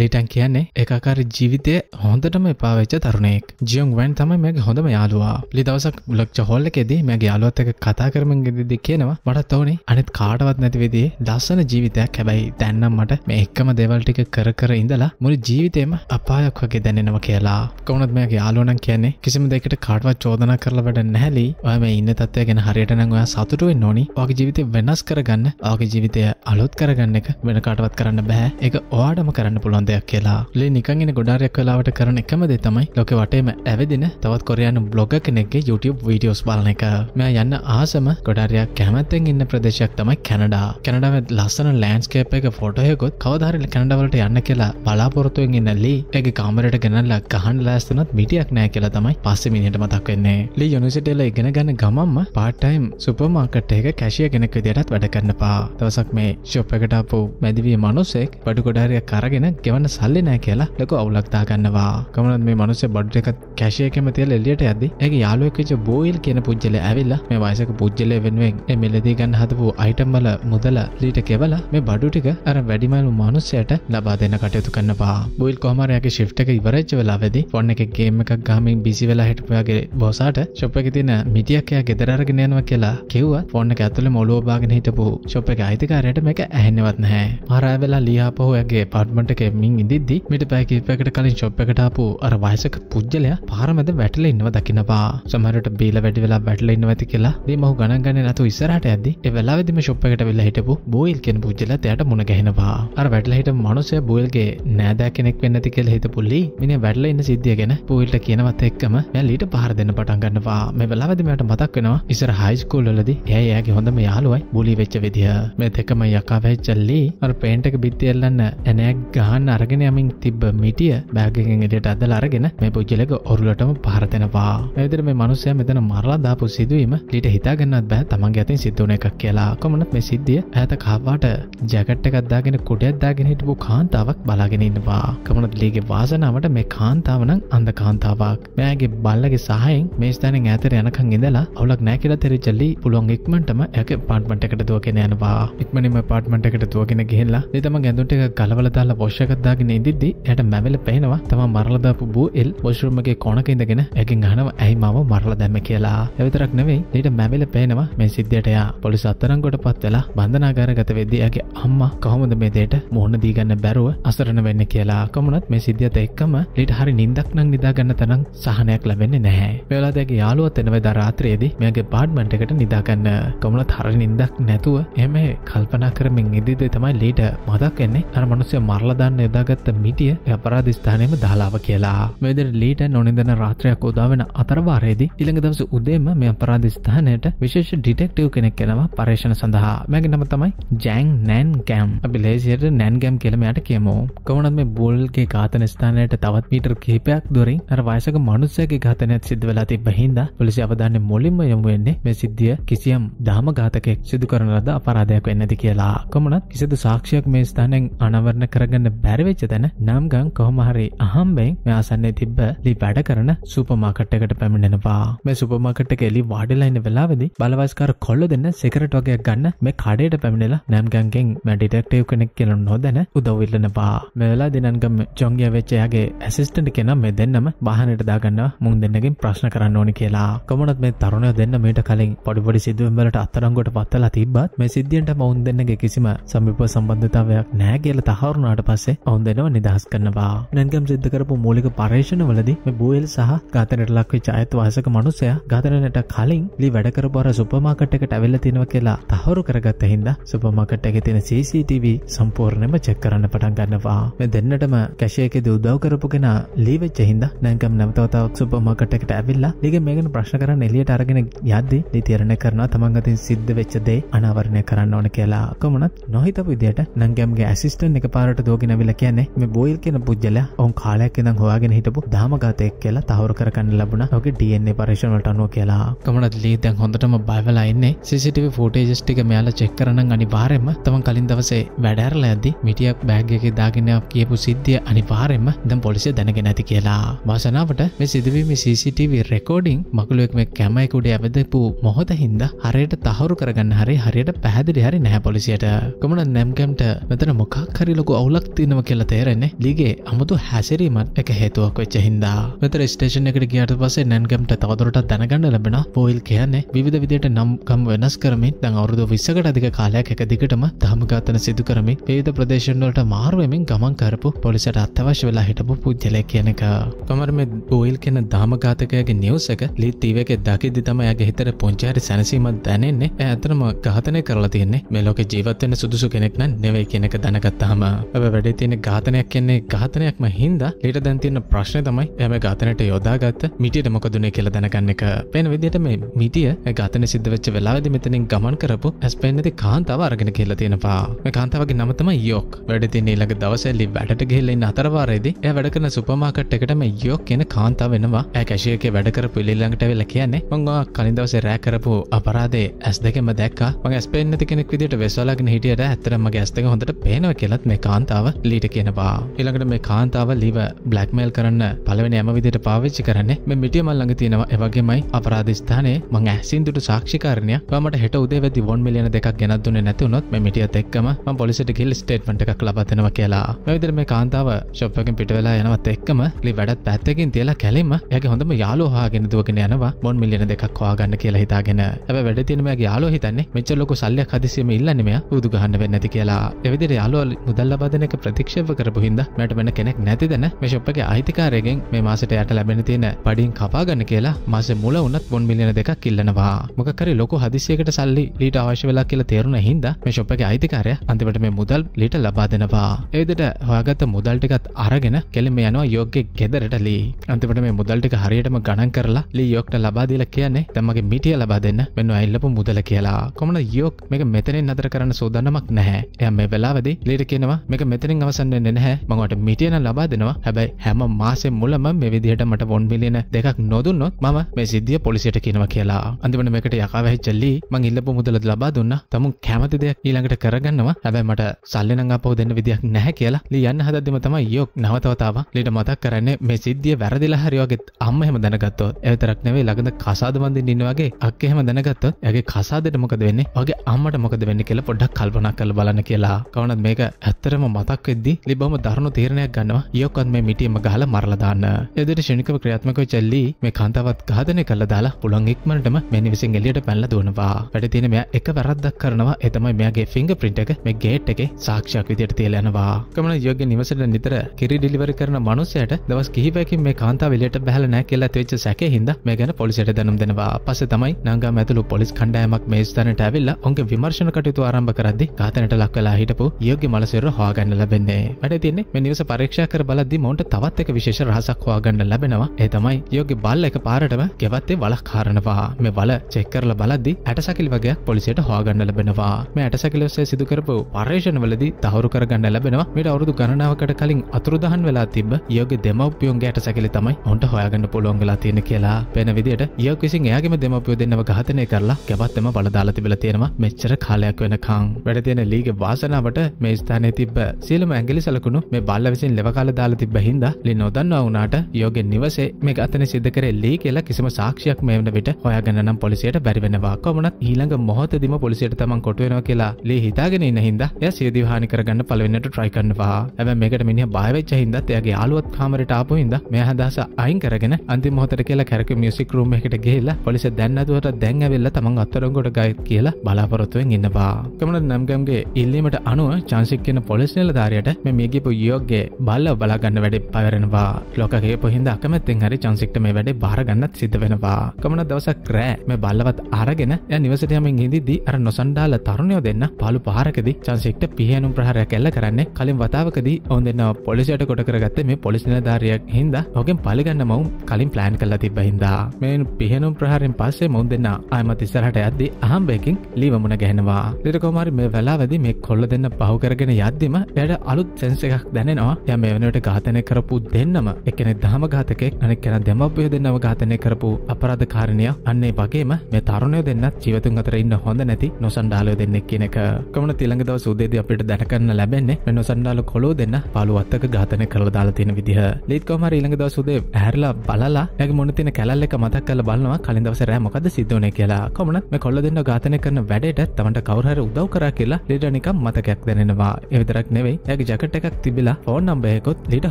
ලීටන් කියන්නේ එකකාර ජීවිතය හොඳටම එපාවෙච්ච තරුණෙක් ජියන් වෑන් තමයි මගේ හොඳම යාළුවා ලිදවසක් ලක්ෂ හොල්ලකෙදී මගේ යාළුවත් එක කතා කරමින් ගෙදෙදි කියනවා මටත් ඕනේ අනිත් කාටවත් නැති විදිහේ ලස්සන ජීවිතයක් හැබැයි දැන්නම් මට මේ එකම දේවල් ටික කර කර ඉඳලා මුළු ජීවිතේම අපායක් වගේ දැනෙනවා කියලා කොහොමද මගේ යාළුවනම් කියන්නේ කිසිම දෙයකට කාටවත් චෝදනා කරලා වැඩ නැහැලි ඔයා මේ ඉන්න තත්ත්වය ගැන හරියට නම් ඔයා සතුටු වෙන්න ඕනි ඔයාගේ ජීවිතේ වෙනස් කරගන්න ඔයාගේ ජීවිතය අලුත් කරගන්න එක වෙන කාටවත් කරන්න බෑ ඒක ඔයාටම කරන්න පුළුවන් කරන දෙයක් කියලා ලේ නිකගෙන ගොඩාරයක් වෙලාවට කරන එකම දේ තමයි ලොක වටේම ඇවිදින තවත් කොරයානු බ්ලොග කෙනෙක්ගේ YouTube වීඩියෝස් බලන එක මෙයා යන්න ආසම ගොඩාරයක් කැමැත්තෙන් ඉන්න ප්‍රදේශයක් තමයි කැනඩා කැනඩාව ලස්සන ලෑන්ස්කේප් එක ෆොටයකොත් කවදාරල කැනඩවලට යන්න කියලා බලාපොරොත්තුවෙන් ඉන්න ලී ඇගේ කාමරට ගැනල්ලා ගහන් ලෑස්තනත් මිටියක් නෑ කියලා තමයි පස්සෙ මිනිට මතක් වෙන්නේ ලී යුනිසිටේල ඉගෙන ගන්න ගමම්ම පාටයිම් සුපමාකට එක කැශිය කෙනෙක් විදියටත් වැඩ කරන්න පා දවසක් මේ ශොප් එකට අපපු මැදිවී මනුස්සෙක් පඩු ගොඩාරයක් කරගෙන ගෙව ගෙවන්න සල්ලි නෑ කියලා ලොක අවුලක්තා ගන්නවා කමනත් මේ මනුස්ස බඩ් එකත් කැශයකම තියල එලියට ඇද ඇගේ යාලුවකච බෝයිල් කියන පුද්ජල ඇවිල්ලා මේ වයිසක පුද්ජලය වෙනුවෙන් මෙලදී ගන්න හතපු අයිටම්බල මුදල ලීට කෙවල මේ බඩුටික අර වැඩිමලු මනුස්සයට ලබා දෙන්න කටයුතු කන්න පා බොයිල් කොමරයගේ ශිප්ටක ඉවරච්ච වෙලාවෙදි ෆොන්න එක ගේම එකක් ගාමින් බිසි වෙලා හිටපයාගේ බෝසාට චොප්ප එක තින මිටියක්කයා ගෙදරගෙන යනවා කියලා කිව්වා ෆොන්න එක ඇතුළේ මොළුව බාගෙන හිටපු චොප් එක අයිතිකාරයට මේක ඇහෙන්නවත් නැහැ. මහරය වෙලා ලියාපහු එයාගේ ඇපාර්ට්මන්ට් එකේ ගමින් ඉදිද්දි මිට පැකිපකට කලින් ශොප් එකටාපු අර වයසක පුද්ගලයා පාරමද වැටල ඉන්නව දකිනවා සමහරට බේල වැඩි වෙලා වැටල ඉන්නව ඇති කියලා දේ මහු ගණන් ගන්නේ නැතු ඉස්සරහට යද්දි ඒ වෙලාවෙදිම ශොප් එකට වෙලා හිටපු බෝයිල් කියන පුද්ගලයා එයාට මුණ ගැහෙනවා අර වැටල හිටපු මිනිස්සයා බෝයිල්ගේ නෑදෑ කෙනෙක් වෙන්න ඇති කියලා හිතපුලි මිනිහා වැටල ඉන්න සිද්ධිය ගැන බෝයිල්ට කියනවත් එක්කම මෙයා ලීට පහර දෙන්න පටන් ගන්නවා මේ වෙලාවෙදි මට මතක් වෙනවා ඉස්සර හයිස්කූල්ලදී ඇය එයාගේ හොඳම යාළුවයි බුලි වෙච්ච විදිහ මේ දෙකම යකා වෙච්ච ලී අර පේන්ට් එක බිත්ති එල්ලන්න ඇනයක් ගහන්න අරගෙන අරගෙන යමින් තිබ මිටිය බෑගෙන් එලියට අදල අරගෙන මේ පුද්ගලක ඔරුලටම පහරතෙනවා ඇදර මේ මනුසය මෙතන මරලා දාපු සිදුවීම ලිට හිතාගන්නත් බෑ තමන්ගේ ඇතින් සිද්ධුවන එකක් කියලා කොමනත් මේ සිද්ධිය ඇත කාවාට ජැකට්ට එකක්දාගෙන කොඩයක්දාගෙන හිටපු කාන්තාවක් බලාගෙන ඉන්නවා කමනත් ලීගේ වාසනාවට මේ කාන්තාවනං අන්ද කාන්තාවක් මෙයාගේ බල්ලගේ සහයෙන් මේ ස්ථානෙන් ඈතට යනකන් ඉඳලා අවුලක් නෑ කියලා තෙරිච්චලි පුළුවන් ඉක්මනටම එක පාර්ට්මන්ට් එකට දුවගෙන යනවා ඉක්මනින්ම පාර්ට්මන්ට් එකට දුවගෙන ගිහිල්ලා මේ තම ගැඳුන්ට එක ගලවලා දාලා වොෂ් එක කෑගත්දාගෙන ඉදිද්දි ඇයට මැවල පේනවා තම මරලදාපු බූ එල් වොෂරුමගේ කොනක ඉඳගෙන ඇකින් අහනවා ඇයි මම මරලා දැම්ම කියලා. එවිතරක් නෙවෙයි ඊට මැවල පේනවා මේ සිද්ධියට එයා පොලිස් අත්තරංගොඩ පත් වෙලා බන්ධනාගාරගත වෙද්දී ඇගේ අම්මා කොහොමද මේ දෙයට මුහුණ දී ගන්න බැරුව අසරණ වෙන්න කියලා. කොමුණත් මේ සිද්ධියත් එක්කම ඊට හරි නිින්දක් නම් නිදා ගන්න තරම් සහනයක් ලැබෙන්නේ නැහැ. මේ වෙලාවට ඇගේ යාළුවත් එනවා දරාත්‍රයේදී මෙයාගේ පාර්ට්මන්ට් එකට නිදා ගන්න. කොමුණත් හරි නිින්දක් නැතුව එහෙම කල්පනා කරමින් ඉදිද්දී තමයි ලීට මතක් වෙන්නේ අර මිනිස්සු මරලා දාන්න යොදාගත්ත මිටිය අපරාධ ස්ථානයම දාලාව කියලා. මෙදර ලීට නොනිදන රාත්‍රයක් උදාවෙන අතරවාරයේදී ඊළඟ දවස උදේම මේ අපරාධ ස්ථානයට විශේෂ ඩිටෙක්ටිව් කෙනෙක් එනවා පරීක්ෂණ සඳහා. මගේ නම තමයි ජෑන් නෑන් ගෑම්. අපි ලේසියට නෑන් ගෑම් කියලා මෙයාට කියමු. කොහොමද මේ බෝල්ගේ ඝාතන ස්ථානයට තවත් මීටර් කිහිපයක් දුරින් අර වයසක මනුස්සයෙකුගේ ඝාතනයත් සිද්ධ වෙලා තිබ්බ හින්දා පොලිසිය අවධානය මුලින්ම යොමු වෙන්නේ මේ සිද්ධිය කිසියම් දාම ඝාතකයෙක් සිදු කරන ලද අපරාධයක් වෙන්නේ නැති කියලා. කොමුණත් කිසිදු සාක්ෂියක් මේ ස්ථානයෙන් අනවරණ කරගන්න බෑ හැරිවෙච්ච තැන නම්ගං කොහොමහරි අහම්බෙන් මෙයාසන්නේ තිබ්බ ලි වැඩ කරන සුපමාකට් එකට පැමිණෙනවා මේ සුපමාකට් එක එලි වාඩිලා ඉන්න වෙලාවේදී බලවයස්කාර කොල්ල දෙන්න සිගරට් වගේක් ගන්න මේ කඩේට පැමිණිලා නම්ගංගෙන් මේ ඩිටෙක්ටිව් කෙනෙක් කියලා නොදැන උදව් ඉල්ලනවා මේ වෙලාවේදී නම්ගම් ජොන්ගියා වෙච්ච එයාගේ ඇසිස්ටන්ට් කෙනා මේ දෙන්නම වාහනයට දාගන්නවා මුන් දෙන්නගෙන් ප්‍රශ්න කරන්න ඕනි කියලා කොමනත් මේ තරුණය දෙන්න මේට කලින් පොඩිපොඩි සිදුවම්වලට අත්තරංගොට පත්තලා තිබ්බත් මේ සිද්ධියන්ට මවුන් දෙන්නගේ කිසිම සමිප සම්බන්ධතාවයක් නෑ කියල තහවරුණාට පස්සේ ඔවන්දනවා නිදහස් කරනවා නැන්ගම් සිද්ධ කරපු මූලික පර්ේෂණ වලදි මේ බෝයල් සහ ගාතනට ලක්වෙච් අයත් වාසක මනුසය ගාතනට කලින් ලි වැඩකරබර සුපමාකට්කට ඇවෙල්ල තිනව කියලා තහවරු කරගත්ත හින්ද සුපමාකට් එක තින CCTV සම්පූර්ණයම චෙක් කරන්න පටන් ගන්නවා මේ දෙන්නටම කැශයකෙද උදව් කරපු කෙන ලීවෙච්ච හින්ද නැකම් නැවතවතාවක් සුප මකටකට ඇවිල්ලා ලිග මේගෙන ප්‍රශ්න කරන්න එලියට අරගෙන යද්දි නිතිරණ කරන තමන්ගතින් සිද්ධ වෙච්චදේ අනවරණය කරන්න ඕන කියලා කොමනත් නොහිතපු විදියට නැගම්ගේ ඇසිස්ටන් එක පාරට දෝගෙනවිල කියන්නේ මේ බෝයිල් කියන පුද්ගලයා ඔවුන් කාලයක් ඉඳන් හොයාගෙන හිටපු දාමගතෙක් කියලා තහවුරු කරගන්න ලැබුණා. ඔහුගේ DNA පරීක්ෂණ වලට අනුව කියලා. කොමඩත් ලී දැන් හොඳටම බය වෙලා ඉන්නේ. CCTV ෆුටේජස් ටික මෙයාලා චෙක් කරනනම් අනිවාර්යයෙන්ම තමන් කලින් දවසේ වැඩ ඇරලා යද්දි මිටියක් බෑග් එකේ දාගෙන කියපු සිද්ධිය අනිවාර්යයෙන්ම දැන් පොලිසිය දැනගෙන ඇති කියලා. වාසනාවට මේ සිදුවීම CCTV රෙකෝඩින් මකුලුවෙක් මේ කැම එක උඩ ඇවිදපු මොහොත හින්දා හරියට තහවුරු කරගන්න හරි හරියට පැහැදිලි හරි නැහැ පොලිසියට. කොමන නැම්කම්ට මෙතන මොකක් හරි ලොකු අවුලක් තියෙනවා කියල තේරෙන්නේ ලිගේ අමුතු හැසිරීමත් එක හේතුවක් වෙච්ච හින්දා මෙතර ස්ටේෂන් එකට ගියට පසේ නැන්ගම්ට තවදුරට දැනගන්න ලැබෙන පොයිල් කියන්නේ විධ විදියට නම්කම් වෙනස් කරමින් දැන් අවුරුදු විස්සකට අධික කාලයක් එක දිගටම දහමගාතන සිදු කරමින් පේද ප්‍රදේශන්වලට මාරුවමින් ගමන් කරපු පොලිසට අත්‍යවශ්‍ය වෙලා හිටපු පුද්ගලය කියන එක කමර මේ පොයිල් කියන දාමඝාතකයාගේ නිවස් එක ලී තීවක දකිද්දි තම යාගේ හිතට පුංචි හරි සැනසීමක් දැනෙන්නේ එයා ඇත්තටම ඝාතනය කරලා තියෙන්නේ මේ ලෝකේ ජීවත් වෙන්න සුදුසු කෙනෙක් නන් නෙවෙයි කියන එක දැනගත්තාම ඔබ වැඩේ තියෙන කියන්නේ ඝාතනයක් කියන්නේ ඝාතනයක්ම හින්දා ලීට දැන් තියෙන ප්‍රශ්නේ තමයි එයාම ඝාතනයට යොදාගත්ත මිටියට මොකදුනේ කියලා දැනගන්න එක. පේන විදිහට මේ මිටිය ඝාතන සිද්ධ වෙච්ච වෙලාවේදී මෙතනින් ගමන් කරපු ඇස්පෙන් නැති කාන්තාව අරගෙන කියලා තියෙනවා. මේ කාන්තාවගේ නම තමයි යෝක්. වැඩ තියෙන ඊළඟ දවසේ ලි වැඩට ගිහිල්ලා ඉන්න අතර වාරයේදී එයා වැඩ කරන සුපර් මාකට් එකට මේ යෝක් කියන කාන්තාව වෙනවා. එයා කැෂියර් එකේ වැඩ කරපු ඊළඟට වෙලා කියන්නේ මම ඔයා කලින් දවසේ රෑ කරපු අපරාධේ ඇස් දෙකෙම දැක්කා. මම ඇස් පේන්නේ නැති කෙනෙක් විදිහට වෙස්වලාගෙන හිටියට ඇත්තටම මගේ ඇස් දෙක හොඳට පේනවා කියලාත් මේ කාන්තාව ලි එලිට කියනවා එළඟට මේ කාන්තාව ලිව බ්ලක්මේල් කරන්න පළවෙනි හැම විදිහට පාවිච්චි කරන්නේ මේ මිටිය මල් ළඟ තියෙනවා ඒ වගේමයි අපරාධ ස්ථානයේ මං ඇසින් දුටු සාක්ෂිකාරණයක් ඔයාමට හෙට උදේ වෙද්දි 1 මිලියන දෙකක් ගෙනත් දුන්නේ නැති වුණොත් මේ මිටියත් එක්කම මම පොලිසියට ගිහින් ස්ටේට්මන්ට් එකක් ලබා දෙනවා කියලා මේ විදිහට මේ කාන්තාව ෂොප් එකෙන් පිට වෙලා යනවත් එක්කම ලි වැඩත් පැත්තකින් තියලා කැලෙම එයාගේ හොඳම යාළුවා හොයාගෙන දුවගෙන යනවා 1 මිලියන දෙකක් හොයාගන්න කියලා හිතාගෙන හැබැයි වැඩ තියෙන මෙයාගේ යාළුවා හිතන්නේ මෙච්චර ලොකු සල්ලියක් හදිසියෙම ඉල්ලන්නේ මෙයා උදු ගහන්න වෙන්නේ නැති කියලා ඒ විදිහට යාළුවා මුදල් ලබා දෙන එක ප්‍රති ප්‍රතික්ෂව කරපු හිද මට වෙන කෙනෙක් නැතිදන මේ ශප්පගේ අයිතිකාරයගෙන් මේ මාසට යට ලැබෙන තියෙන පඩින් කපාගන්න කියලා මස මුල උනත් පොන් මිලියන දෙක් කිල්ලනවා මොකර ලොක හදිසියකට සල්ලි ලීට අවශ්‍ය වෙලා කියලා තේරුණ හිද මේ ශප්පගේ අයිතිකාරය අන්තිමට මේ මුදල් ලීට ලබා දෙනවා ඒදට හොයාගත්ත මුදල්ටිකත් අරගෙන කෙලිම යනවා යෝගගේ ගෙදරට ලී අන්තිමට මේ මුදල්ටික හරියටම ගණන් කරලා ලී යෝක්ට ලබාදීල කියන්නේ තමගේ මිටිය ලබා දෙන්න මෙන්න අල්ලපු මුදල කියලා කොමන යෝක් මේක මෙතනින් අතර කරන්න සෝදන්නමක් නැහැ එය මේ වෙලාවද ලීට කියනවා මේක මෙතනින් අව අවසන් වෙන්නේ නැහැ. මම ඔයාලට මිටිය නම් ලබා දෙනවා. හැබැයි හැම මාසෙම මුලම මේ විදිහට මට 1 මිලියන දෙකක් නොදුන්නොත් මම මේ සිද්ධිය පොලිසියට කියනවා කියලා. අන්තිමට මේකට යකා වැහිච්ච ලී මං ඉල්ලපු මුදල ලබා දුන්නා. තමුන් කැමති දෙයක් ඊළඟට කරගන්නවා. හැබැයි මට සල්ලි නම් ආපහු දෙන්න විදියක් නැහැ කියලා ලී යන්න හදද්දිම තමයි යෝක් නවතවතාව ලීට මතක් කරන්නේ මේ සිද්ධිය වැරදිලා හරිවගේත් අම්ම එහෙම දැනගත්තොත් ඒ විතරක් නෙවෙයි ළඟද කසාද බඳින්න ඉන්න වගේ අක්ක එහෙම දැනගත්තොත් එයාගේ කසාදෙට මොකද වෙන්නේ? වගේ අම්මට මොකද වෙන්නේ කියලා පොඩ්ඩක් කල්පනා කරලා බලන්න කියලා. කවුරුත් මේක ඇත්තටම මතක් වෙද්දී ද ලිබම දරුණු තීරණයක් ගන්නවා යොකත් මේ මිටියම ගහල මරලදාන්න එදට ෂණිකව ක්‍රියාත්මක චල්ලි මේ කන්තාවත් ගාධනය කළ දාලා පුළන් ඉක්මනටම මෙනි විසින් එලියට පැල්ල දුවනවා වැඩ තියෙන මෙයා එක වැරද්දක් කරනවා එතමයි මෙයාගේ ෆිංග පින්ට් එක මේ ගේට් එකේ සාක්ෂයක් විදියට තියලා යනවා කමන යෝග්‍ය නිවසට නිතර කිරි ඩිලිවරි කරන මනුස්සයට දවස් කිහිපයකින් මේ කාන්තාව එලියට බැහැලා නැහැ කියලා තේච්ච සැකේ හින්දා මේ ගැන පොලිසියට දැනුම් දෙනවා පස්සේ තමයි නංගාම ඇතුළු පොලිස් කණ්ඩායමක් මේ ස්ථානට ඇවිල්ලා ඔවුන්ගේ විමර්ශන කටයුතු ආරම්භ කරද්දී ඝාතනයට ලක් වෙලා හිටපු යෝග්‍ය මලසිරුර හොයාගන්න ලැබෙන්නේ මේ වැඩ තින්නේ මේ නිවස පරීක්ෂා කර බලද්දි මොවුන්ට තවත් එක විශේෂ රහසක් හොයාගන්න ලැබෙනවා. ඒ තමයි යෝගේ බල්ල එක පාරටම ගෙවත්තේ වලක් හරනවා. මේ වල චෙක් කරලා බලද්දි ඇටසැකිලි වගේක් පොලිසියට හොයාගන්න ලැබෙනවා. මේ ඇටසැකිලි ඔස්සේ සිදු කරපු පර්යේෂණ වලදී තහවුරු කරගන්න ලැබෙනවා. මේට අවුරුදු ගණනාවකට කලින් අතුරුදහන් වෙලා තිබ්බ යෝගේ දෙමව්පියොන්ගේ ඇටසැකිලි තමයි ඔවුන්ට හොයාගන්න පුළුවන් වෙලා තියෙන්නේ කියලා. පේන විදියට යෝග විසින් එයාගේම දෙමව්පියෝ දෙන්නව ඝාතනය කරලා ගෙවත්තම බල දාලා තිබිලා තියෙනවා. මෙච්චර කාලයක් වෙනකන්. වැඩ තියෙන ලීගේ වාසනාවට මේ ස්ථානයේ තිබ්බ සියලුම පුද්ගලයන්ගලි සලකුණු මේ බල්ල විසින් ලෙවකාල දාලා තිබ්බ හින්දා ලි නොදන්නවා වුණාට යෝගෙන් නිවසේ මේක අතන සිද්ධ කරේ ලී කියලා කිසිම සාක්ෂියක් මේ වන විට හොයාගන්න නම් පොලිසියට බැරි වෙනවා කොමුණත් ඊළඟ මොහොතදිම පොලිසියට තමන් කොටු වෙනවා කියලා ලී හිතාගෙන ඉන්න හින්දා එයා සියදිව හානි කරගන්න පළවෙනියට try කරනවා හැබැයි මේකට මිනිහා බය වෙච්ච හින්දා එයාගේ යාළුවත් කාමරයට ආපු හින්දා මේ හදාස අයින් කරගෙන අන්තිම මොහොතට කියලා කැරක මියසික් රූම් එකට ගිහිල්ලා පොලිසිය දැන්නදුවට දැන් ඇවිල්ලා තමන් අත්තරංගොට ගයත් කියලා බලාපොරොත්තුවෙන් ඉන්නවා. කමන නම්ගම්ගේ ඉල්ලීමට අනුව චාන්සික් කියන පොලිස් නිලධාරියට ಮ್ಯಾಚ್ ಮೀಗಿಪು ಯೋಗ್ಗೆ ಬಲ್ಲ ಬಲಗನ್ನ වැඩි පවරෙනවා ලොකගේ පොහින්ද අකමැත්තෙන් හරි චන්සික්ට මේ වැඩේ බාරගන්නත් සිද්ධ වෙනවා කමන දවසක් රෑ මේ බල්ලවත් අරගෙන ය නිවසටයමින් හිදිදී අර නොසන්ඩාල තරුණයෝ දෙන්න පලු පහරකදි චන්සික්ට පිහනුම් ප්‍රහර කැල්ල කරන්නේ කලින් වතාවකදී ඔන් දෙන්න පොලිසියට කොට කරගත්ත මේ පොලිසින ධාරයක් හින්ද හොගෙන් පලිගන්න මවුන් කලින් ප්ලෑන් කල්ලා තිබහින්දා මේ පිහනුම් ප්‍රහරෙන් පස්සේ මුන් දෙන්න අයමත් ඉස්සරහට යද්දි අහම්බයකින් ලීවමුණ ගැහෙනවා දෙට කොමාරි මේ වෙලාවදි මේ කොල්ල දෙන්න පහු කරගෙන යද්දිම එයට අලු අලුත් සැන්ස එකක් දැනෙනවා ය මේ වනට ඝාතනය කරපු දෙන්නම එකනෙ දහම ඝාතකෙක් අනෙක් කෙන දෙමබ්බය දෙන්නව ඝාතනය කරපු අපරාධ කාරණය අන්නේ වගේම මේ තරුණය දෙන්නත් ජීවතුන් අතර ඉන්න හොඳ නැති නොසන්ඩාලය දෙන්නෙක් කියනක කමන තිළඟ දව සුදේද අපිට දැනකරන්න ලැබෙන්නේ මෙ නොසන්ඩාල කොලෝ දෙන්න පළුවත්තක ඝාතනය කරල දාලා තියෙන විදිහ ලේත්කවම ඉළඟ දව සුදේ ඇරලා බලලා ඇගේ මොන තින කැල්ල එක මතක් කල බලනවා කලින් දවස රෑ මොකද සිද්ධන කියලා කොමන මේ කොල්ල දෙන්න ඝාතනය කරන වැඩට තමට කවරහර උදව් කරා කියලා ලෙඩනිකම් මතකයක් දැනෙනවා එවිතරක් නෙවෙයි ඇගේ ජකට එකක් තිබිලා ෆෝන් නම්බයකොත් ලිට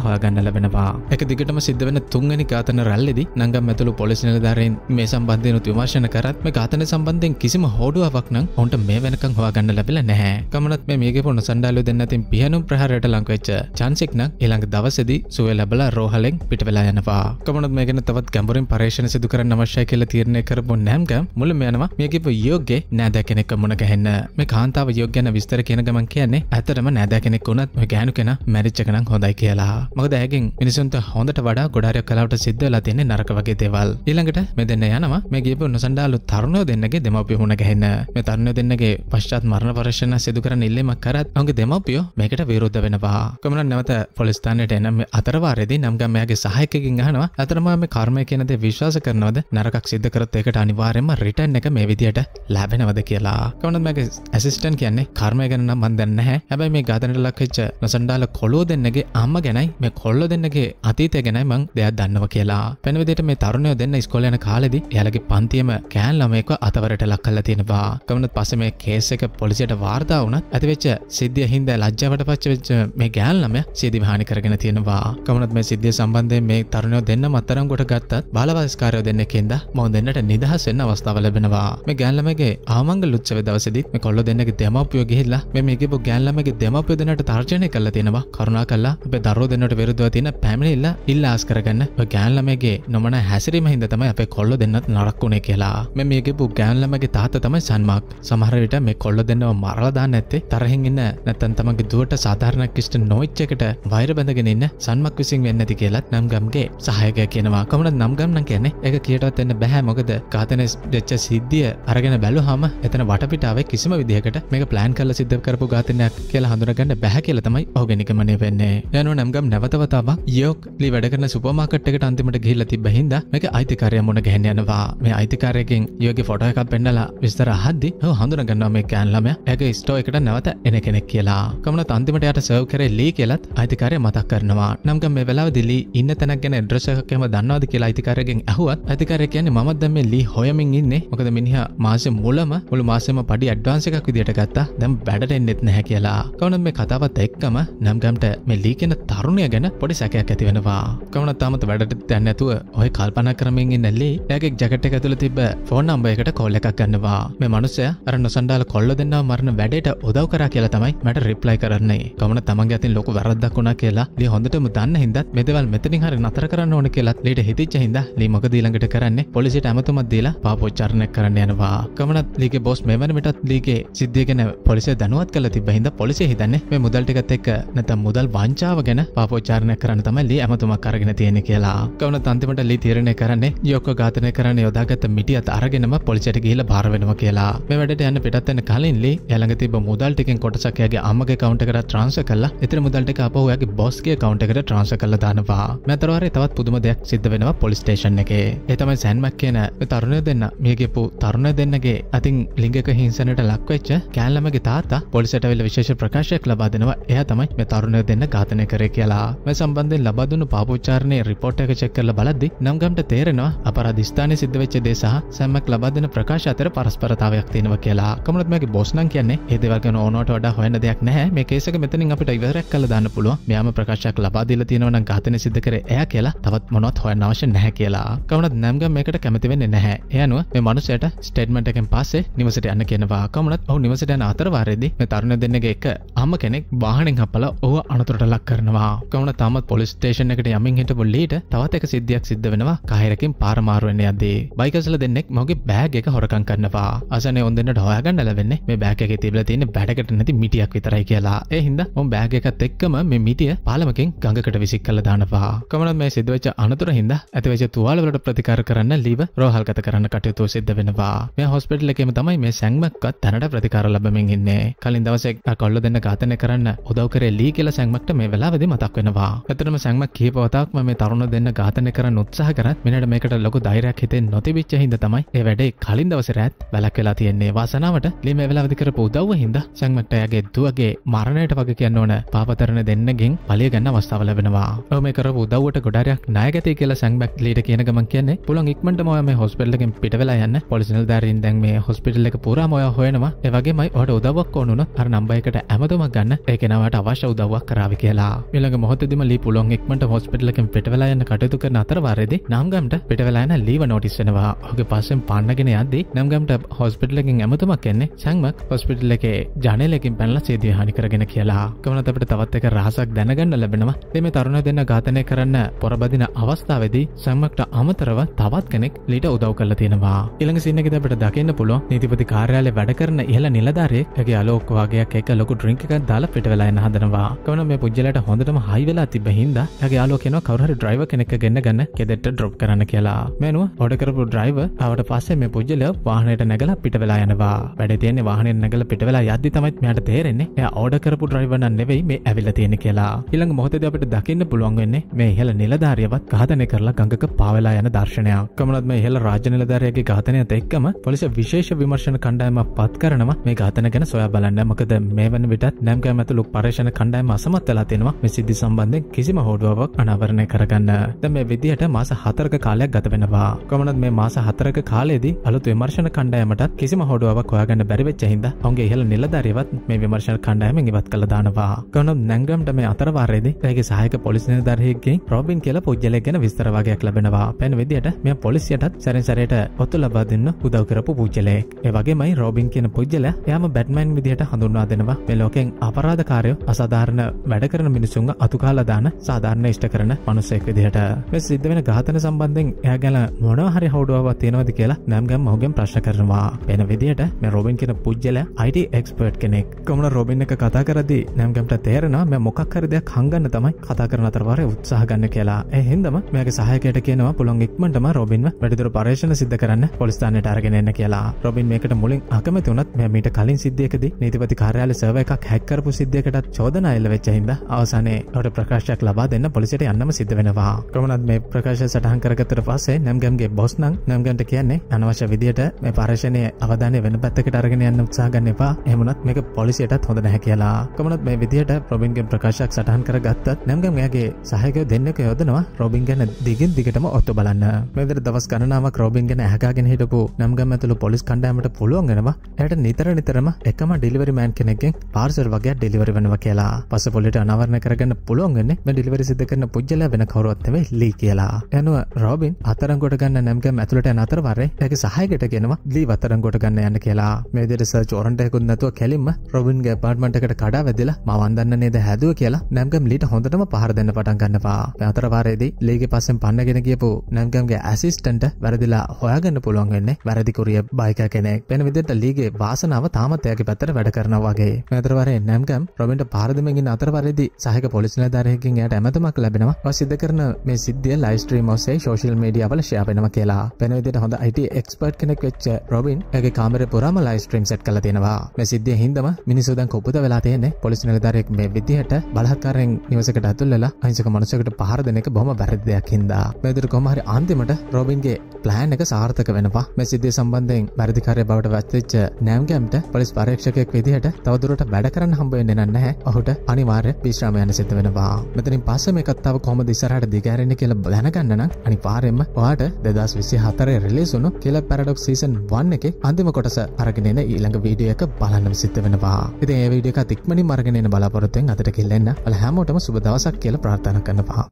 හොයාගන්න ලබෙනවා එක දිගටම සිද්ධ වෙන තුන්ගනි ඝාතන රැල්ලෙදි නංගම් ඇතුළු පොලිස් නිලධාරීන් මේ සම්බන්ධයෙන් විමර්ශන කරත් මේ ඝාතන සම්බන්ධයෙන් කිසිම හෝඩුවක් නම් ඔවුන්ට මේ වෙනකන් හොයාගන්න ලැබිලා නැහැ කමනත් මේ මේගේ පොන්න සණ්ඩාලු දෙන්නතින් පිහනුම් ප්‍රහාරයට ලංකවෙච්ච චාන්සෙක් නම් ඊළඟ දවසේදී සුවේ ලැබලා රෝහලෙන් පිටවෙලා යනවා කමනත් මේ ගැන තවත් ගැඹුරින් පරීක්ෂණ සිදු කරන්න අවශ්‍යයි කියලා තීරණය කරපු නැම්ගම් මුලින්ම යනවා මේකපු යෝග්ගේ නෑදැ කෙනෙක් මුණ ගැහෙන්න මේ කාන්තාව යෝග ගැන විස්තර කියන ගමන් කියන්නේ ඇතරම නෑදැ කෙනෙක් වුණත් ගෑනු කෙන මැරිච්චකනක් හොඳයි කියලා මක දෑගෙන් මිනිසුන්ත හොඳට වඩා ගොඩාරයක් කලාවට සිද්ධලා තින්නේ නරක වගේ දේවල් ඊළඟට මෙ දෙන්න යනවා මේ ගේපු නොසන්ඩාලු තරුණය දෙන්නගේ දෙමපිය හුණ ගැහෙන්න මේ තරුණය දෙන්නගේ පශ්චාත් මරණ පර්ශණ සිදුකර නිල්ලෙමක් කරත් අගේ දෙමපියෝ මේකට විරුද්ධ වෙනවා කමන නැවත පොලස්ථානයට එනම් අතරවාරෙදි නම්ගමයාගේ සහයකින් අහනවා අතරමා මේ කර්මය කියනද විශ්වාස කරනවද නරකක් සිද්ධ කරත් ඒකට අනිවාර්යෙන්ම රිටර්න් එක මේ විදියට ලැබෙනවද කියලා කවුරුත් මගේ ඇසිස්ටන්ට් කියන්නේ කර්මය ගැන නම් මන් දන්නේ නැහැ හැබැයි මේ ගාතනට ලක් වෙච්ච නොසන්ඩාල කොලෝ දෙන්නගේ අම්ම ගැනයි මේ කොල්ල දෙන්නගේ අතීතය ගැනයි මං දෙයක් දන්නව කියලා පැනවිදිට මේ තරුණයෝ දෙන්න ස්කොලයන කාලෙදි එයාලගේ පන්තියම කෑන් ළමයෙක්ව අතවරට ලක් කල්ලා තියෙනවා කමනත් පස්සේ මේ කේස් එක පොලිසියට වාර්තා වුණත් ඇතිවෙච්ච සිද්ධිය හින්දා ලැජ්ජාවට පස්සේ වෙච්ච මේ ගෑන් ළමයා සීදිවිහානි කරගෙන තියෙනවා කමනත් මේ සිද්ධිය සම්බන්ධයෙන් මේ තරුණයෝ දෙන්න මතරම් කොට ගත්තත් බාලවයස්කාරයෝ දෙන්නෙක්ෙන්ද මම දෙන්නට නිදහස් වෙන්න අවස්ථාව ලැබෙනවා මේ ගෑන් ළමගේ ආමංගල උත්සවයේ දවසේදී මේ කොල්ලෝ දෙන්නගේ දෙමාපියෝ ගිහිල්ලා මේ මේකේ පො ගෑන් ළමගේ දෙමාපියෝ දෙන්නට තර්ජනය පාලනය කල්ල තියෙනවා කරුණා කල්ලා අප දරුව දෙන්නට විරුද්ධව තියෙන පැමිණිල්ල ඉල්ලාස් කරගන්න ගෑන්ලමගේ නොමන හැසිරීම හිද තමයි අප කොල්ල දෙන්නත් නරක්ුණේ කියලා මෙ මේකපු ගෑන්ලමගේ තාත තමයි සන්මක් සමහරවිට මේ කොල්ල දෙන්නව මරලදා නැත්තේ තරහෙන් ඉන්න නැත්තන් තමගේ දුවට සාධාරණ කිෂ්ට නොච්චකට වෛර බඳගෙනන්න සන්මක් විසින් වෙන්නති කියලත් නම්ගම්ගේ සහයක කියනවා කමට නම්ගම්න කියන්නේ එක කියටවත් එන්න බැහැ මොකද ඝාතන දෙච්ච සිද්ධිය අරගෙන බැලුවාම එතන වටපිටාවේ කිසිම විදිහකට මේක ප්ලෑන් කරලා සිද්ධ කරපු ඝාතනයක් කියලා හඳුනගන්න බැහැ කියලා තමයි තමයි ඔහුගෙනකමනය වෙන්නේ යනු නැම්ගම් නැවතවතාවක් යෝක් ලි වැඩකන සුපමාකට්ක අන්තිමට ගිල්ල තිබ හිද මේක අයිතිකාරය මුණ ගැහැනයනවා මේ අයිතිකාරයකින් යෝග ෆොට එකක් පෙන්නලා විස්තර හද්දි හ හඳුන ගන්නවා මේ කෑන්ලම ඇගේ ස්ටෝ එකට නැවත එන කෙනෙක් කියලා කමන අන්තිමට යට සව් කරේ ලී කියලත් අයිතිකාරය මතක් කරනවා නම්ග මේ වෙලා දිලි ඉන්න තැනක් ගැන ද්‍රශකම දන්නවාද කියලා අයිතිකාරගෙන් ඇහුවත් අයිතිකාරය කියන්නේ මත්දම ලී හොයමින් ඉන්නේ මොකද මිනිහ මාසය මුලම මුළු මාසම පඩි අඩ්වාන්සකක් විදිට ගත්තා දැම් බැඩට එන්නෙත් නැහැ කියලා කවන මේ කතාවත් එක්ක එක්කම නම්ගම්ට මෙල්ලී කියෙන තරුණය ගැන පොඩි සැකයක් ඇතිවෙනවා කවන තාමත වැඩට දැන්නඇතුව ඔය කල්පන කරමින් ඉන්නල්ලේ ඇගේ ජකට ඇතුළ තිබ ෆෝන් අම්බ එකට කොල්ල එකක් ගන්නවා මේ මනුස්සය අර නොසන්ඩාල කොල්ල දෙන්න මරණ වැඩට උදව කරා කියලා තමයි මට රිප්ලයි කරන්නේ ගමන තමන් ඇතින් ලොක වැරදක් වුණා කියලා ලි හොඳටම දන්න හිදත් මෙදවල් මෙතනි හරි නතර කරන්න ඕන කියලත් ලට හිතිච්ච හිද ලිමක දීලඟට කරන්නේ පොලිසිට ඇමතුමත් දීලා පාපෝච්චරණය කරන්න යනවා කමනත් ලිගේ බොස් මෙවනමටත් ලීගේ සිද්ධියගෙන පොලිස දනුවත් කල තිබහිද පොලිස හිතන්නේ මේ මුදල්ටිකත් එක නැතම් මුදල් වංචාව ගැන පාපෝචාරණය කරන්න තමයි ලී ඇමතුමක් කරගෙන තියෙන කියලා කවන තන්තිමට ලී තීරණය කරන්නේ යොක්ක ඝාතනය කරන්න යොදාගත්ත මිටියත් අරගෙනම පොලිසියට ගිහිල්ලා බාර වෙනවා කියලා මේ වැඩට යන්න පිටත් වෙන කලින් ලී ළඟ තිබ්බ මුදල් ටිකෙන් කොටසක් එයාගේ අම්මගේ account එකට transfer කරලා එතන මුදල් ටික අපහු එයාගේ බොස්ගේ account එකට transfer කරලා දානවා මෙතරවරේ තවත් පුදුම දෙයක් සිද්ධ වෙනවා පොලිස් ස්ටේෂන් එකේ ඒ තමයි සෑන්මක් කියන තරුණය දෙන්න මිය ගියපු තරුණය දෙන්නගේ අතින් ලිංගික හිංසනයට ලක්වෙච්ච කෑල්ලමගේ තාත්තා පොලිසට වෙලා විශේෂ ප්‍රකාශයක් ලබා දෙනවා එයා අය තමයි මේ තරුණ දෙන්න ඝාතනය කරේ කියලා. මේ සම්බන්ධයෙන් ලබා දුන්නු පාපොච්චාරණයේ රිපෝට් එක චෙක් කරලා බලද්දී නම්ගම්ට තේරෙනවා අපරාධ ස්ථානයේ සිද්ධ වෙච්ච දේ සහ සැම්මක් ලබා දෙන ප්‍රකාශ අතර පරස්පරතාවයක් තියෙනවා කියලා. කමුණත් මේකේ බොස් නම් කියන්නේ ඒ දේවල් ගැන ඕනවට වඩා හොයන්න දෙයක් නැහැ. මේ කේස් එක මෙතනින් අපිට ඉවරයක් කරලා දාන්න පුළුවන්. මෙයාම ප්‍රකාශයක් ලබා දීලා තියෙනවා නම් ඝාතනය සිද්ධ කරේ එයා කියලා තවත් මොනවත් හොයන්න අවශ්‍ය නැහැ කියලා. කමුණත් නැම්ගම් මේකට කැමති වෙන්නේ නැහැ. ඒ අනුව මේ මනුස්සයාට ස්ටේට්මන්ට් එකෙන් පස්සේ නිවසට යන්න කියනවා. කමුණත් ඔහු නිවසට යන අතරවාරයේදී මේ තරුණ දෙන්නගේ එක අම්ම කෙනෙක් වාහනෙන් කලින් හපල ඕ අනතුරට ලක් කරනවා කවන තමත් පොලිස්ටේෂන එකට යමින් හිට පොල්ලීට තවත් එක සිද්ධියක් සිද්ධ වෙනවා කහිරකින් පාරමාරුවෙන් යදේ බයිකසල දෙන්නෙක් මගේ බෑග එක හොරකං කරනවා අසන ඔොදන්නට හොයාගන්න ලවෙන්නේ මේ බෑක එක තිබල තියෙන බැඩකට නැති මිටියක් විතරයි කියලා ඒ හින්ද ඔම් බෑග එකත් එක්කම මේ මිටිය පාලමකින් ගඟකට විසික් කල දානවා කමන මේ සිදුවච අනතුර හිද ඇතිවච තුවාලවලට ප්‍රතිකාර කරන්න ලීව රෝහල්ගත කරන්න කටයුතු සිද්ධ වෙනවා මේ හොස්පිටල් එකම තමයි මේ සැංමක්කත් තැනට ප්‍රතිකාර ලබමින් ඉන්නේ කලින් දවසෙක් කොල්ල දෙන්න ඝාතනය කරන්න උදවකර ලී කියල සැංමක්ට මේ වෙලාවද මතක් වෙනවා ඇතරම සැංමක් කියපවතක්ම මේ තරුණ දෙන්න ඝාතන කර උත්සාහ කරත් මෙනට මේකට ලොක දෛරයක් හිතේ නොතිබිච්ච හිද තමයි ඒ වැඩේ කලින් දවසරඇත් වැලක් වෙලා තියෙන්නේ වාසනාවට ලි මේ වෙලාවදිකර පුදව් හිද සැංමටයගේ දුවගේ මරණයට වගේ කියන්න ඕන පාපතරන දෙන්නගෙන් පලිය ගන්න අවස්ථාව ලැබෙනවා ඔම කර උදවට ගොඩරයක් නායගත කියල සැංබක් ලීට කියන ගමන් කියන්නේ පුළන් ඉක්මට මොයම හොස්පෙල්ලකින් පිටවෙලා යන්න පොලිසිල් දරින් දැන් මේ හොස්පිටල්ල එක පුරා මොය හොයනවා එවගේමයි ඔට උදවක් ඕනුන අර නම්බයකට ඇමතුමක් ගන්න ඒකෙනව මේවට අවශ්‍ය උදවක් කරාව කියලා මෙළඟ මොහොතදම ලී පුලොන් එක්මට හොස්පිටලකින් පෙටවලා යන්න කටයුතු කරන අතරවාරයේදී නම්ගම්ට පෙටවලා යන ලීව නෝටිස් වෙනවා ඔහුගේ පස්සෙන් පන්නගෙන යද්දී නම්ගම්ට හොස්පිටලකින් ඇමතුමක් එන්නේ සැංමක් හොස්පිටල් එකේ ජනලකින් පැනලා සේදී හානි කරගෙන කියලා කවනත් අපිට තවත් එක රහසක් දැනගන්න ලැබෙනවා දෙමේ තරුණ දෙන්න ඝාතනය කරන්න පොරබදින අවස්ථාවේදී සම්මක්ට අමතරව තවත් කෙනෙක් ලීට උදව් කරලා තියෙනවා. ඊළඟ සීන් එකේදී අපිට දකින්න පුළුවන් නීතිපති කාර්යාලයේ වැඩ කරන ඉහළ නිලධාරියෙක් ඇගේ අලෝක් වගේක් එක ලොකු ඩ්‍රින්ක් එකක් දාලා පිට වෙලා ගන්න හදනවා කවන මේ පුද්ලට හොඳටම හයි වෙලා තිබ හින්ද ඇගේ යාලෝ කෙන කවරහරි ඩ්‍රයිව කෙනෙක් ගෙන්න්න ගන්න කෙදෙට ඩ්‍රොප් කරන්න කියලා මෙනුව ඔඩකරපු ඩ්‍රයිව අවට පස්සේ මේ පුද්ලය වාහනයට නැගලා පිට වෙලා යනවා වැඩ තියන්නේ වාහනය නැගල පිට වෙලා යද්දි තමයිත් මෙයට තේරෙන්නේ එයා ඕඩර් කරපු ඩ්‍රයිවර් නෙවෙයි මේ ඇවිල්ලා තියෙන්නේ කියලා ඊළඟ මොහොතේදී අපිට දකින්න පුළුවන් වෙන්නේ මේ ඉහළ නිලධාරියවත් ඝාතනය කරලා ගඟක පාවෙලා යන දර්ශනයක් කමලත් මේ ඉහළ රාජ්‍ය නිලධාරියගේ ඝාතනයත් එක්කම පොලිසිය විශේෂ විමර්ශන කණ්ඩායමක් පත් කරනවා මේ ඝාතන ගැන සොයා බලන්න මොකද මේ වන විටත් නැම්කෑම ඇතුළු පර ආර්ේෂණ කණ්ඩයම අසමත් වෙලා තියෙනවා මේ සිද්ධි සම්බන්ධයෙන් කිසිම හෝඩුවාවක් අනාවරණය කරගන්න. දැන් මේ විදිහට මාස 4ක කාලයක් ගත වෙනවා. කොමනත් මේ මාස 4ක කාලයේදී අලුත් විමර්ශන කණ්ඩායමටත් කිසිම හෝඩුවාවක් හොයාගන්න බැරි වෙච්ච හින්දා ඔවුන්ගේ ඉහළ නිලධාරියවත් මේ විමර්ශන කණ්ඩායමෙන් ඉවත් කළා දානවා. කොමනත් නැංගම්ට මේ අතරවාරයේදී ඇගේ සහායක පොලිස් නිලධාරියෙක්ගෙන් රොබින් කියලා පුද්ගලයෙක් ගැන විස්තර වගයක් ලැබෙනවා. පෙන් විදිහට මේ පොලිසියටත් සැරෙන් සැරේට ඔත්තු ලබා දෙන්න උදව් කරපු පුද්ගලයෙක්. ඒ වගේමයි රොබින් කියන පුද්ගලයා එයාම බැට්මෑන් විදිහට හඳුන්වා දෙනවා. මේ ලෝකෙන් අපරාධකාරය අසාධාරණ වැඩ කරන මිනිසුන්ග අතුකාලදාන සාධාරණ ෂ්ට කරන මනුසෙක් විදිහට මෙ සිද්ධ වෙන ඝාතන සම්බන්ධෙන් එය ගැන මොන හරි හවඩුවක් තියෙනවද කියලා නෑම්ගම් මහගෙන් ප්‍රශ්න කරනවා වෙන විදිහට මේ රොබින් කියෙන පුද්ගල අයිට එක්ස්පර්ට් කෙනෙක් කොමන රොබින් එක කතා කරදි නෑම්ගම්ට තේරෙනවා මෙ මොක්කරදයක් හංගන්න තමයි කතා කරන අතරවාර උත්සාහගන්න කියලා එහින්දම මේක සහයකට කියනවා පුළොන් ඉක්මටම රොබින්ව වැඩිදුර පර්ේෂණ සිද්ධ කරන්න පොලස්ථානයට අරගෙනන්න කියලා රොබින් මේකට මුලින් අකමතුනත් මෙමීට කලින් සිද්ධියකද නීතිපති කාරයාල සව එකක් හැක්කරපු සිද්ධියකට චෝදන එල්ල වෙච්ච හින්දා අවසානයේ ඔහුට ප්‍රකාශයක් ලබා දෙන්න පොලිසියට යන්නම සිද්ධ වෙනවා. කොමුණත් මේ ප්‍රකාශය සටහන් කරගත්තට පස්සේ නැම්ගම්ගේ බොස් නම් නැම්ගම්ට කියන්නේ අනවශ්‍ය විදියට මේ පර්යේෂණය අවධානය වෙන පැත්තකට අරගෙන යන්න උත්සාහ ගන්න එපා. එහෙමනත් මේක පොලිසියටත් හොඳ නැහැ කියලා. කොමුණත් මේ විදියට ප්‍රොබින්ගේ ප්‍රකාශයක් සටහන් කරගත්තත් නැම්ගම් එයාගේ සහයකයෝ දෙන්නෙක් යොදනවා රොබින් ගැන දිගින් දිගටම ඔත්තු බලන්න. මේ විදිහට දවස් ගණනාවක් රොබින් ගැන ඇහගාගෙන හිටපු නම්ගම් ඇතුළු පොලිස් කණ්ඩායමට පුළුවන් වෙනවා එයාට නිතර නිතරම එකම ඩිලිවරි මෑන් කෙනෙක්ගෙන් පාර්සල් වගේ ඩිලිවරි වෙනවා වෙනවා කියලා පසපොලට අනවරණ කරගන්න පුළුවන්ගන්න ඩිලිවරි සිද කරන පුද්ල වෙන කවරොත්තව ලි කියලා යනුව රෝබින් අතරගොට ගන්න නැම්ග ඇතුලට අතරවර ඇගේ සහයකට ගෙනවා ලී අතරගොට ගන්න යන්න කියලා මේදෙට සර් චෝරන්ටයකුත් නැතුව කෙලින්ම රොබින්ගේ පාර්ට්මටකට කඩා වැදිලා මවන්දන්න නේද හැදුව කියලා නැම්ගම් ලිට හොඳටම පහරදන්න පටන් ගන්නවා අතරවාරයේදී ලේගේ පස්සෙන් පන්නගෙන කියපු නැම්ගම්ගේ ඇසිස්ටන්ට වැරදිලා හොයාගන්න පුළුවන්ගන්නේ වැරදිකුරිය බයික කෙනෙක් පෙන විදට ලීගේ වාසනාව තාමත්තයක පැත්තර වැඩ කරනවාගේ මැතරවරේ නැම්ගම් රොබිට එයට පාරදමගින් අතර පරිදි සහක පොලිස් නිලධාරයකින් එයට ඇමතමක් ලැබෙනවා ඔය සිද්ධ කරන මේ සිද්ධිය ලයිව් ස්ට්‍රීම් ඔස්සේ සෝෂල් මීඩියා වල ෂෙයා වෙනවා කියලා. වෙන විදිහට හොඳ IT එක්ස්පර්ට් කෙනෙක් වෙච්ච රොබින් එයාගේ කාමරේ පුරාම ලයිව් ස්ට්‍රීම් සෙට් කරලා තියෙනවා. මේ සිද්ධිය හින්දාම මිනිස්සු දැන් කොපුත වෙලා තියෙන්නේ. පොලිස් නිලධාරියෙක් මේ විදිහට බලහත්කාරයෙන් නිවසකට ඇතුල් වෙලා අහිංසක මනුස්සයෙකුට පහර දෙන එක බොහොම වැරදි දෙයක් හින්දා. මේ විදිහට කොහොම හරි අන්තිමට රොබින්ගේ ප්ලෑන් එක සාර්ථක වෙනවා. මේ සිද්ධිය සම්බන්ධයෙන් වැරදිකාරය බවට වැටෙච්ච නෑම්ගම්ට පොලිස් පරීක්ෂකයෙක් විදිහට තවදුරට වැඩ කරන්න හම්බ වෙන්නේ නැහැ. නැහැ ඔහුට අනිවාර්ය විශ්‍රාමයන සිත වෙනවා මෙතනින් පස්ස මේ කත්තාව කොහොමද ඉස්සරහට දිගහැරෙන්නේ කියලා දැනගන්න නම් අනිවාර්යයෙන්ම ඔයාට 2024 රිලීස් වුණු කියලා පැරඩොක්ස් සීසන් 1 එකේ අන්තිම කොටස අරගෙන එන ඊළඟ වීඩියෝ එක බලන්න සිද්ධ වෙනවා ඉතින් ඒ වීඩියෝ එක ඉක්මනින්ම අරගෙන එන බලාපොරොත්තුෙන් අදට කෙල්ලෙන්න ඔයාලා හැමෝටම සුබ දවසක් කියලා ප්‍රාර්ථනා කරනවා